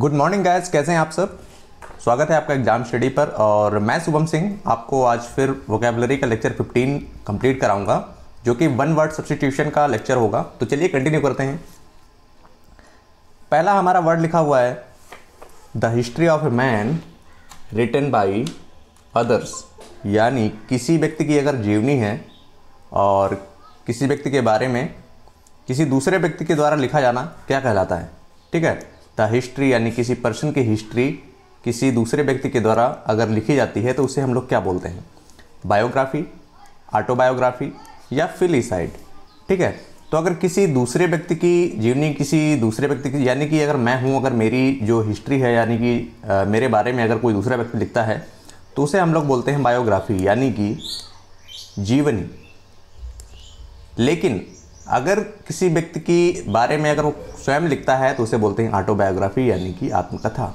good morning guys कैसे हैं आप सब स्वागत है आपका एग्जाम स्टडी पर और मैं शुभम सिंह आपको आज फिर वोकेबलरी का लेक्चर 15 कंप्लीट कराऊंगा जो कि वन वर्ड सब्सटीट्यूशन का लेक्चर होगा तो चलिए कंटिन्यू करते हैं पहला हमारा वर्ड लिखा हुआ है the history of a man written by others यानी किसी व्यक्ति की अगर जीवनी है और किसी व्यक्ति के बारे में किसी दूसरे व्यक्ति के द्वारा लिखा जाना क्या कहलाता है ठीक है द हिस्ट्री यानी किसी पर्सन की हिस्ट्री किसी दूसरे व्यक्ति के द्वारा अगर लिखी जाती है तो उसे हम लोग क्या बोलते हैं बायोग्राफी ऑटोबायोग्राफी या फिलीसाइड ठीक है तो अगर किसी दूसरे व्यक्ति की जीवनी किसी दूसरे व्यक्ति की यानी कि अगर मैं हूँ अगर मेरी जो हिस्ट्री है यानी कि मेरे बारे में अगर कोई दूसरा व्यक्ति लिखता है तो उसे हम लोग बोलते हैं बायोग्राफी यानी कि जीवनी लेकिन अगर किसी व्यक्ति के बारे में अगर वो स्वयं लिखता है तो उसे बोलते हैं ऑटोबायोग्राफी यानी कि आत्मकथा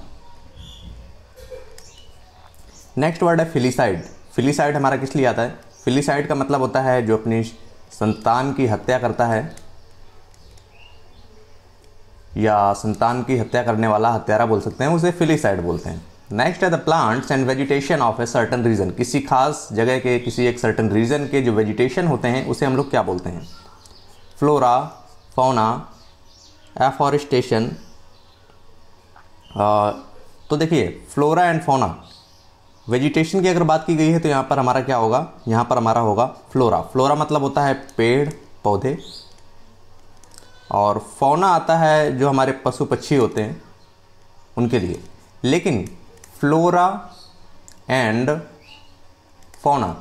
नेक्स्ट वर्ड है फिलिसाइड फिलिसाइड हमारा किस लिए आता है फिलिसाइड का मतलब होता है जो अपनी संतान की हत्या करता है या संतान की हत्या करने वाला हत्यारा बोल सकते हैं उसे फिलिसाइड बोलते हैं नेक्स्ट है the plants and vegetation of a certain region किसी खास जगह के किसी एक सर्टन रीजन के जो वेजिटेशन होते हैं उसे हम लोग क्या बोलते हैं फ्लोरा फौना एफॉरेस्टेशन तो देखिए फ्लोरा एंड फौना वेजिटेशन की अगर बात की गई है तो यहाँ पर हमारा क्या होगा यहाँ पर हमारा होगा फ्लोरा फ्लोरा मतलब होता है पेड़ पौधे और फौना आता है जो हमारे पशु पक्षी होते हैं उनके लिए लेकिन फ्लोरा एंड फौना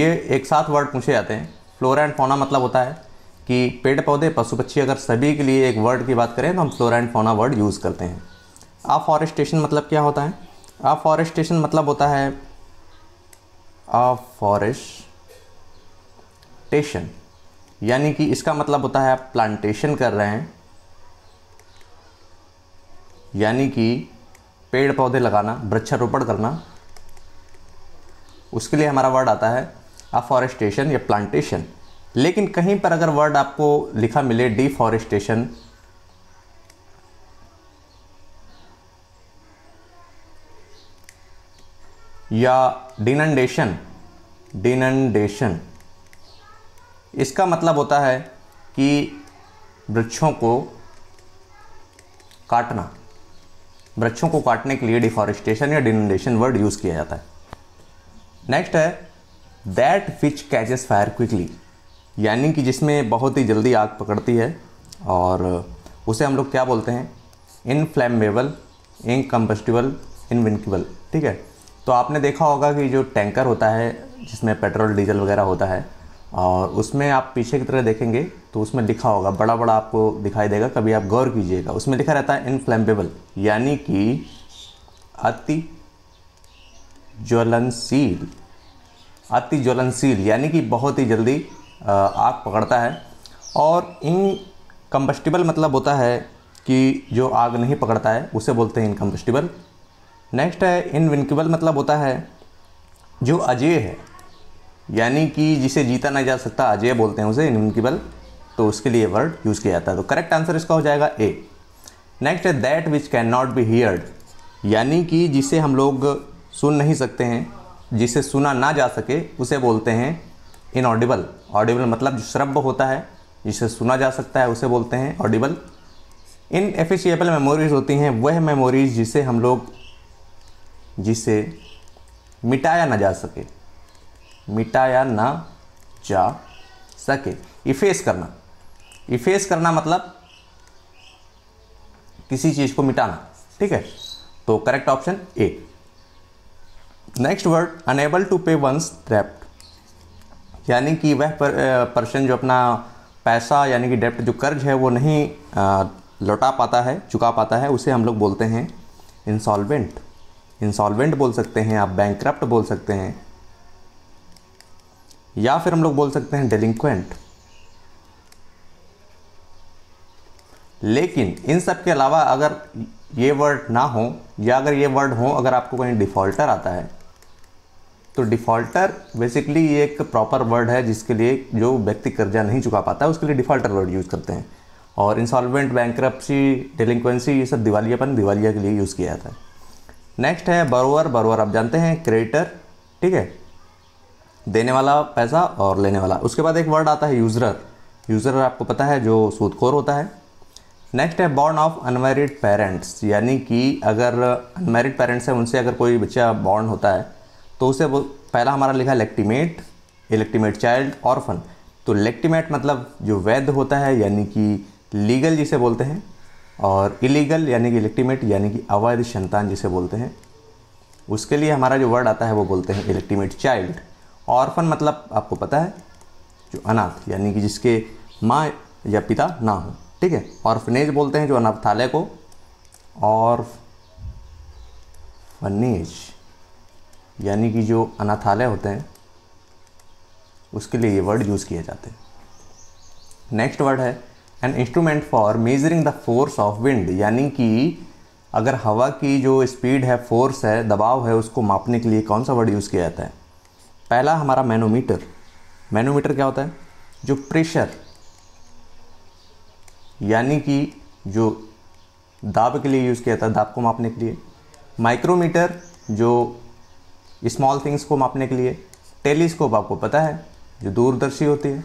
ये एक साथ वर्ड पूछे जाते हैं फ्लोरा एंड फौना मतलब होता है कि पेड़ पौधे पशु पक्षी अगर सभी के लिए एक वर्ड की बात करें तो हम flora and fauna word use करते हैं अफॉरेस्टेशन मतलब क्या होता है अफॉरेस्टेशन मतलब होता है अफॉरेस्टेशन यानी कि इसका मतलब होता है आप प्लांटेशन कर रहे हैं यानी कि पेड़ पौधे लगाना वृक्षारोपण करना उसके लिए हमारा वर्ड आता है अफॉरेस्टेशन या प्लांटेशन लेकिन कहीं पर अगर वर्ड आपको लिखा मिले डिफॉरेस्टेशन या डिनंडेशन डिनंडेशन इसका मतलब होता है कि वृक्षों को काटना वृक्षों को काटने के लिए डिफॉरेस्टेशन या डिनंडेशन वर्ड यूज़ किया जाता है नेक्स्ट है that which catches fire quickly यानी कि जिसमें बहुत ही जल्दी आग पकड़ती है और उसे हम लोग क्या बोलते हैं इनफ्लेमेबल इनकम्बस्टिबल इनविनकिबल ठीक है तो आपने देखा होगा कि जो टैंकर होता है जिसमें पेट्रोल डीजल वगैरह होता है और उसमें आप पीछे की तरह देखेंगे तो उसमें लिखा होगा बड़ा बड़ा आपको दिखाई देगा कभी आप गौर कीजिएगा उसमें लिखा रहता है इनफ्लेमेबल यानी कि अति ज्वलनशील अति ज्वलनशील यानी कि बहुत ही जल्दी आग पकड़ता है और इन मतलब होता है कि जो आग नहीं पकड़ता है उसे बोलते हैं इनकम्बस्टिबल नेक्स्ट है इनविंकिबल मतलब होता है जो अजय है यानी कि जिसे जीता नहीं जा सकता अजय बोलते हैं उसे इनविंकिबल तो उसके लिए वर्ड यूज़ किया जाता है तो करेक्ट आंसर इसका हो जाएगा ए नेक्स्ट है that which cannot be heard यानी कि जिसे हम लोग सुन नहीं सकते हैं जिसे सुना ना जा सके उसे बोलते हैं इनऑडिबल ऑडिबल मतलब जो श्रब्य होता है जिसे सुना जा सकता है उसे बोलते हैं ऑडिबल इन एफिशियबल मेमोरीज होती हैं वह मेमोरीज जिसे हम लोग जिसे मिटाया ना जा सके मिटाया ना जा सके इफेस करना इफेस करना मतलब किसी चीज़ को मिटाना ठीक है तो correct option A next word unable to pay once trapped यानी कि वह पर्सन जो अपना पैसा यानी कि डेप्ट जो कर्ज है वो नहीं लौटा पाता है चुका पाता है उसे हम लोग बोलते हैं इंसॉल्वेंट इंसॉल्वेंट बोल सकते हैं आप बैंक बोल सकते हैं या फिर हम लोग बोल सकते हैं डेलिंक्वेंट लेकिन इन सब के अलावा अगर ये वर्ड ना हो या अगर ये वर्ड हो अगर आपको कहीं डिफ़ॉल्टर आता है तो डिफ़ॉल्टर बेसिकली ये एक प्रॉपर वर्ड है जिसके लिए जो व्यक्ति कर्जा नहीं चुका पाता है उसके लिए डिफ़ॉल्टर वर्ड यूज़ करते हैं और इंसॉल्वेंट बैंक्रप्सी डिलिंक्वेंसी ये सब दिवालियापन दिवालिया के लिए यूज़ किया जाता है नेक्स्ट है बरोवर बरोवर आप जानते हैं क्रेडिटर ठीक है देने वाला पैसा और लेने वाला उसके बाद एक वर्ड आता है यूज़रर यूज़र आपको पता है जो सूदखोर होता है नेक्स्ट है बॉर्न ऑफ अनमेरिड पेरेंट्स यानी कि अगर अनमेरिड पेरेंट्स हैं उनसे अगर कोई बच्चा बॉर्न होता है तो उसे पहला हमारा लिखा लेक्टिमेट इलेक्टिमेट चाइल्ड ऑर्फन तो लेक्टिमेट मतलब जो वैध होता है यानी कि लीगल जिसे बोलते हैं और इलीगल यानी कि इलेक्टिमेट यानी कि अवैध संतान जिसे बोलते हैं उसके लिए हमारा जो वर्ड आता है वो बोलते हैं इलेक्टिमेट चाइल्ड ऑर्फन मतलब आपको पता है जो अनाथ यानी कि जिसके माँ या पिता ना हो ठीक है ऑर्फनेज बोलते हैं जो अनाथालय को और फनेज यानी कि जो अनाथालय होते हैं उसके लिए ये वर्ड यूज़ किए जाते हैं नेक्स्ट वर्ड है an instrument for measuring the force of wind यानी कि अगर हवा की जो स्पीड है फोर्स है दबाव है उसको मापने के लिए कौन सा वर्ड यूज़ किया जाता है पहला हमारा मैनोमीटर मैनोमीटर क्या होता है जो प्रेशर यानी कि जो दाब के लिए यूज़ किया जाता है दाब को मापने के लिए माइक्रोमीटर जो स्मॉल थिंग्स को मापने के लिए टेलीस्कोप आपको पता है जो दूरदर्शी होती है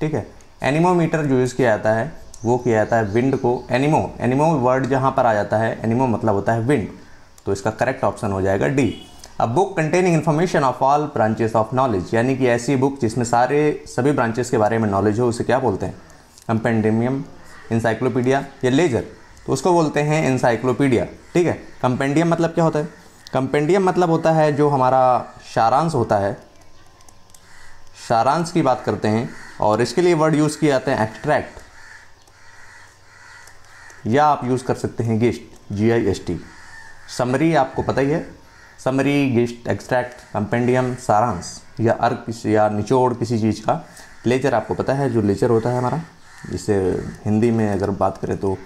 ठीक है एनिमोमीटर जो यूज़ किया जाता है वो किया जाता है विंड को एनिमो एनिमो वर्ड जहाँ पर आ जाता है एनिमो मतलब होता है विंड तो इसका करेक्ट ऑप्शन हो जाएगा D a book containing information of all branches of knowledge यानी कि ऐसी बुक जिसमें सारे सभी ब्रांचेस के बारे में नॉलेज हो उसे क्या बोलते हैं कंपेंडेमियम इंसाइक्लोपीडिया या लेजर तो उसको बोलते हैं इंसाइक्लोपीडिया ठीक है कंपेंडियम मतलब क्या होता है कंपेंडियम मतलब होता है जो हमारा सारांश होता है सारांश की बात करते हैं और इसके लिए वर्ड यूज़ किए जाते हैं एक्सट्रैक्ट या आप यूज़ कर सकते हैं gist G I S T summary आपको पता ही है समरी गिस्ट एक्सट्रैक्ट कंपेंडियम सारांश या अर्क या निचोड़ किसी चीज़ का लेजर आपको पता है जो लेजर होता है हमारा जिसे हिंदी में अगर बात करें तो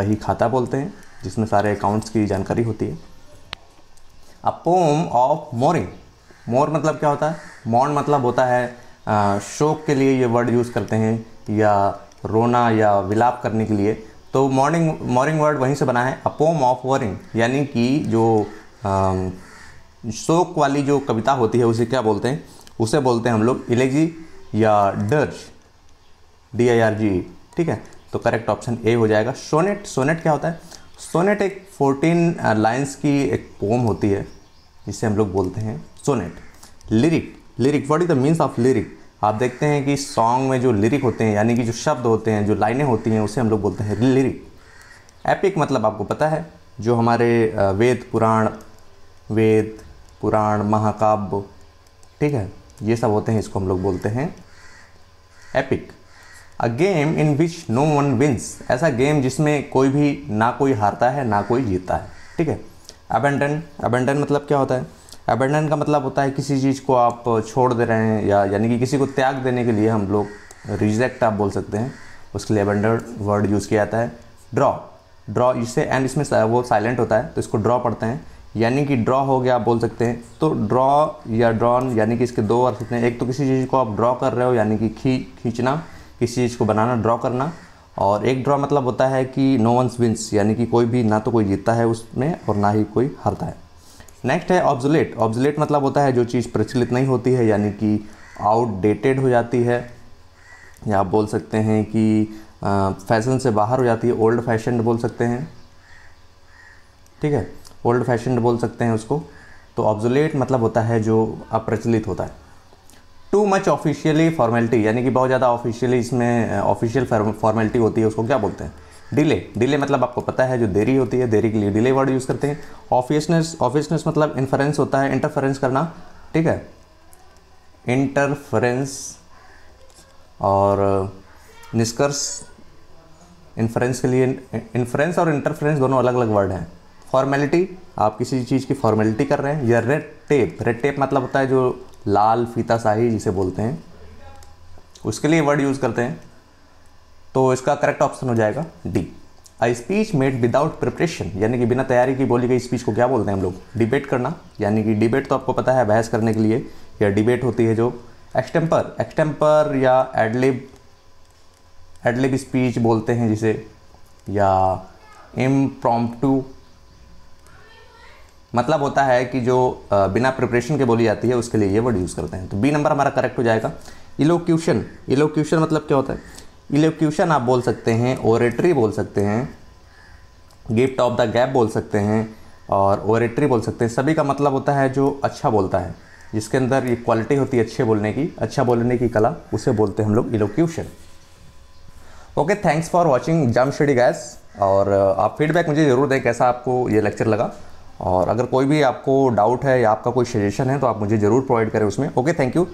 बही खाता बोलते हैं जिसमें सारे अकाउंट्स की जानकारी होती है a poem of mourning more मतलब क्या होता है मौन मतलब होता है शोक के लिए ये वर्ड यूज़ करते हैं या रोना या विलाप करने के लिए तो मॉर्निंग मॉर्निंग वर्ड वहीं से बना है अ पोम ऑफ वॉरिंग यानी कि जो शोक वाली जो कविता होती है उसे क्या बोलते हैं उसे बोलते हैं हम लोग इलेजी या dirge D I R G ठीक है तो करेक्ट ऑप्शन ए हो जाएगा सोनेट सोनेट क्या होता है सोनेट एक फोर्टीन लाइन्स की एक पोम होती है जिसे हम लोग बोलते हैं sonnet lyric lyric what is the means of lyric आप देखते हैं कि सॉन्ग में जो लिरिक होते हैं यानी कि जो शब्द होते हैं जो लाइनें होती हैं उसे हम लोग बोलते हैं लिरिक एपिक मतलब आपको पता है जो हमारे वेद पुराण वेद पुराण महाकाव्य ठीक है ये सब होते हैं इसको हम लोग बोलते हैं epic a game in which no one wins ऐसा गेम जिसमें कोई भी ना कोई हारता है ना कोई जीतता है ठीक है अबेंडन अबेंडन मतलब क्या होता है अबेंडन का मतलब होता है किसी चीज़ को आप छोड़ दे रहे हैं या यानी कि किसी को त्याग देने के लिए हम लोग रिजेक्ट आप बोल सकते हैं उसके लिए अबेंडन वर्ड यूज़ किया जाता है ड्रॉ ड्रॉ इससे एंड इसमें वो साइलेंट होता है तो इसको ड्रॉ पढ़ते हैं यानी कि ड्रॉ हो गया आप बोल सकते हैं तो ड्रॉ या ड्रॉन यानी कि इसके दो अर्थ होते हैं एक तो किसी चीज़ को आप ड्रॉ कर रहे हो यानी कि खींच खींचना किसी चीज़ को बनाना ड्रॉ करना और एक ड्रॉ मतलब होता है कि नो वंस विंस यानी कि कोई भी ना तो कोई जीतता है उसमें और ना ही कोई हारता है नेक्स्ट है ऑब्जोलेट ऑब्जोलेट मतलब होता है जो चीज़ प्रचलित नहीं होती है यानी कि आउटडेटेड हो जाती है या आप बोल सकते हैं कि फैशन से बाहर हो जाती है ओल्ड फैशनड बोल सकते हैं ठीक है ओल्ड फैशनड बोल सकते हैं उसको तो ऑब्जोलेट मतलब होता है जो अप्रचलित होता है टू मच ऑफिशियली फॉर्मेलिटी यानी कि बहुत ज़्यादा ऑफिशियली इसमें ऑफिशियल फॉर्मेलिटी होती है उसको क्या बोलते हैं डिले डिले मतलब आपको पता है जो देरी होती है देरी के लिए डिले वर्ड यूज़ करते हैं ऑफिसनेस ऑफिसनेस मतलब इन्फरेंस होता है इंटरफेरेंस करना ठीक है इंटरफरेंस और निष्कर्ष इन्फ्रेंस के लिए इन्फ्रेंस और इंटरफ्रेंस दोनों अलग अलग वर्ड हैं फॉर्मेलिटी आप किसी चीज़ की फॉर्मेलिटी कर रहे हैं या रेड टेप रेड टेप मतलब होता है जो लाल फीता शाही जिसे बोलते हैं उसके लिए वर्ड यूज़ करते हैं तो इसका करेक्ट ऑप्शन हो जाएगा D I speech made without preparation यानी कि बिना तैयारी की बोली गई स्पीच को क्या बोलते हैं हम लोग डिबेट करना यानी कि डिबेट तो आपको पता है बहस करने के लिए या डिबेट होती है जो एक्सटेम्पर एक्सटेम्पर या एडलिब एडलिब स्पीच बोलते हैं जिसे या इम मतलब होता है कि जो बिना प्रिपरेशन के बोली जाती है उसके लिए ये वर्ड यूज़ करते हैं तो बी नंबर हमारा करेक्ट हो जाएगा इलोक्यूशन इलोक्यूशन मतलब क्या होता है इलोक्यूशन आप बोल सकते हैं ओरेटरी बोल सकते हैं गिफ्ट ऑफ द गैप बोल सकते हैं और ओरेटरी बोल सकते हैं सभी का मतलब होता है जो अच्छा बोलता है जिसके अंदर ये क्वालिटी होती है अच्छे बोलने की अच्छा बोलने की कला उसे बोलते हैं हम लोग elocution okay thanks for watching जाम शेडी गैस और आप फीडबैक मुझे ज़रूर दें कैसा आपको ये लेक्चर लगा और अगर कोई भी आपको डाउट है या आपका कोई सजेशन है तो आप मुझे ज़रूर प्रोवाइड करें उसमें ओके थैंक यू